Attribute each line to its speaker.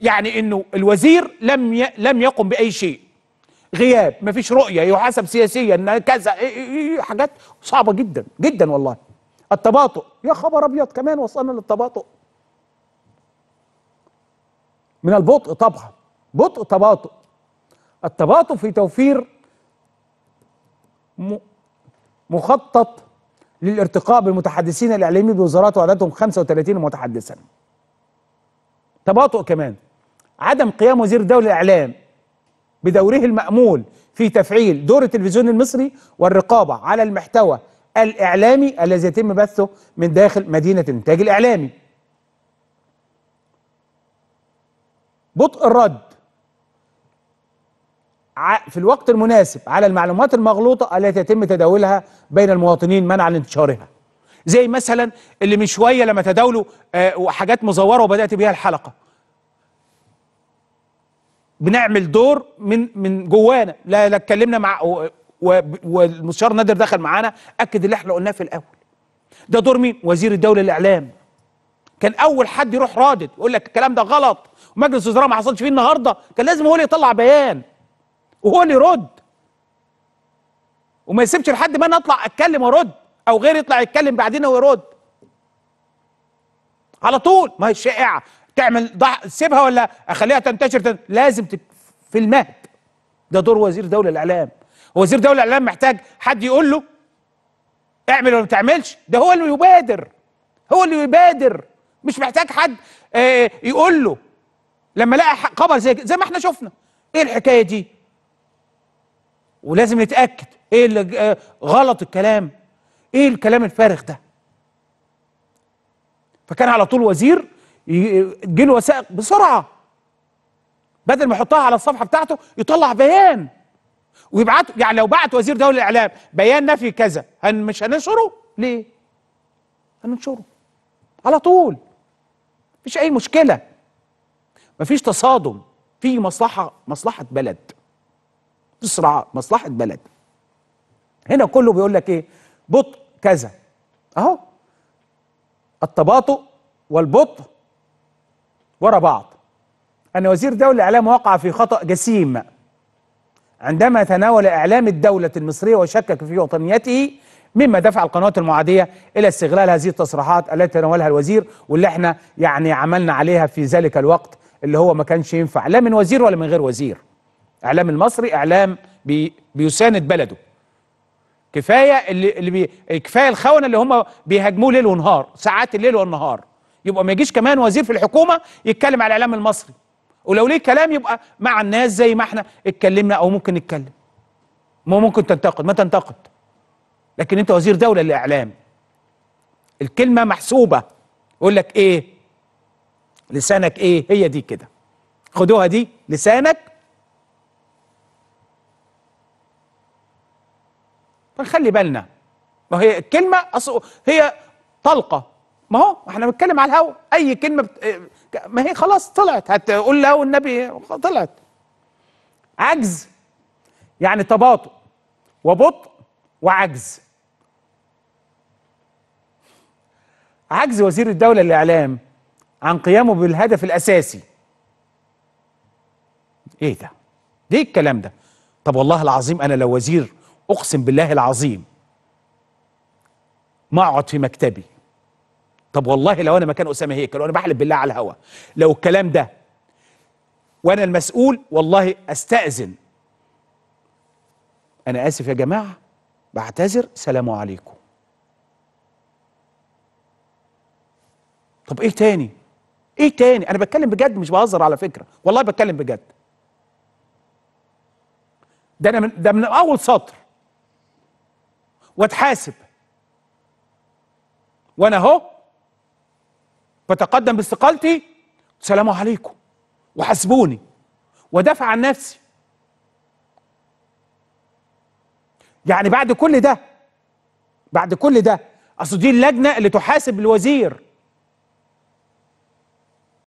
Speaker 1: يعني انه الوزير لم ي... لم يقم باي شيء غياب مفيش رؤيه يحاسب سياسيا كذا إيه، إيه، إيه، حاجات صعبه جدا جدا والله التباطؤ يا خبر ابيض كمان وصلنا للتباطؤ من البطء طبعا بطء تباطؤ التباطؤ في توفير م... مخطط للارتقاء بالمتحدثين الاعلاميين بوزارات وعددهم 35 متحدثا تباطؤ كمان عدم قيام وزير الدولة الإعلام بدوره المأمول في تفعيل دور التلفزيون المصري والرقابة على المحتوى الإعلامي الذي يتم بثه من داخل مدينة الإنتاج الإعلامي بطء الرد في الوقت المناسب على المعلومات المغلوطة التي يتم تداولها بين المواطنين منعا انتشارها زي مثلا اللي من شوية لما تداولوا آه، حاجات مزورة وبدأت بها الحلقة بنعمل دور من من جوانا لا لا اتكلمنا مع والمستشار نادر دخل معانا اكد اللي احنا قلناه في الاول ده دور مين وزير الدوله الاعلام كان اول حد يروح رادد يقول لك الكلام ده غلط ومجلس الوزراء ما حصلش فيه النهارده كان لازم هو اللي يطلع بيان وهو اللي يرد وما يسيبش لحد ما انا اطلع اتكلم وارد او غير يطلع يتكلم بعدين ويرد على طول ما هي الشائعه تعمل ضح سيبها ولا اخليها تنتشر تن... لازم في المهد ده دور وزير دولة الاعلام وزير دولة الاعلام محتاج حد يقول له اعمل ولا ما تعملش ده هو اللي يبادر هو اللي يبادر مش محتاج حد آه يقول له لما لقى خبر زي زي ما احنا شفنا ايه الحكايه دي ولازم نتاكد ايه اللي آه غلط الكلام ايه الكلام الفارغ ده فكان على طول وزير يجي له وثائق بسرعه بدل ما يحطها على الصفحه بتاعته يطلع بيان ويبعت يعني لو بعت وزير دولة الاعلام بيان نفي كذا هن مش هننشره ليه هننشره على طول مفيش اي مشكله مفيش تصادم في مصلحه مصلحه بلد بسرعه مصلحه بلد هنا كله بيقول لك ايه بطء كذا اهو التباطؤ والبطء ورا بعض أن وزير دولة الإعلام وقع في خطأ جسيم عندما تناول إعلام الدولة المصرية وشكك في وطنيته مما دفع القنوات المعادية إلى استغلال هذه التصريحات التي تناولها الوزير واللي احنا يعني عملنا عليها في ذلك الوقت اللي هو ما كانش ينفع لا من وزير ولا من غير وزير إعلام المصري إعلام بي بيساند بلده كفايه اللي, اللي بي كفايه الخونه اللي هم بيهاجموه ليل ونهار ساعات الليل والنهار يبقى ما يجيش كمان وزير في الحكومه يتكلم على الاعلام المصري ولو ليه كلام يبقى مع الناس زي ما احنا اتكلمنا او ممكن نتكلم ما ممكن تنتقد ما تنتقد لكن انت وزير دوله للاعلام الكلمه محسوبه يقول لك ايه لسانك ايه هي دي كده خدوها دي لسانك فنخلي بالنا ما هي الكلمه هي طلقه ما هو احنا بنتكلم على الهوا اي كلمه بت... إيه، ما هي خلاص طلعت هتقول له النبي طلعت عجز يعني تباطؤ وبطء وعجز عجز وزير الدوله للاعلام عن قيامه بالهدف الاساسي ايه ده ليه الكلام ده طب والله العظيم انا لو وزير اقسم بالله العظيم ما اقعد في مكتبي طب والله لو انا مكان اسامه هيكل انا بحلف بالله على الهوا لو الكلام ده وانا المسؤول والله استاذن انا اسف يا جماعه بعتذر سلام عليكم طب ايه تاني ايه تاني انا بتكلم بجد مش بهزر على فكره والله بتكلم بجد ده انا من ده من اول سطر واتحاسب وانا اهو فتقدم باستقالتي سلام عليكم وحسبوني ودافع عن نفسي يعني بعد كل ده بعد كل ده اصل دي اللجنه اللي تحاسب الوزير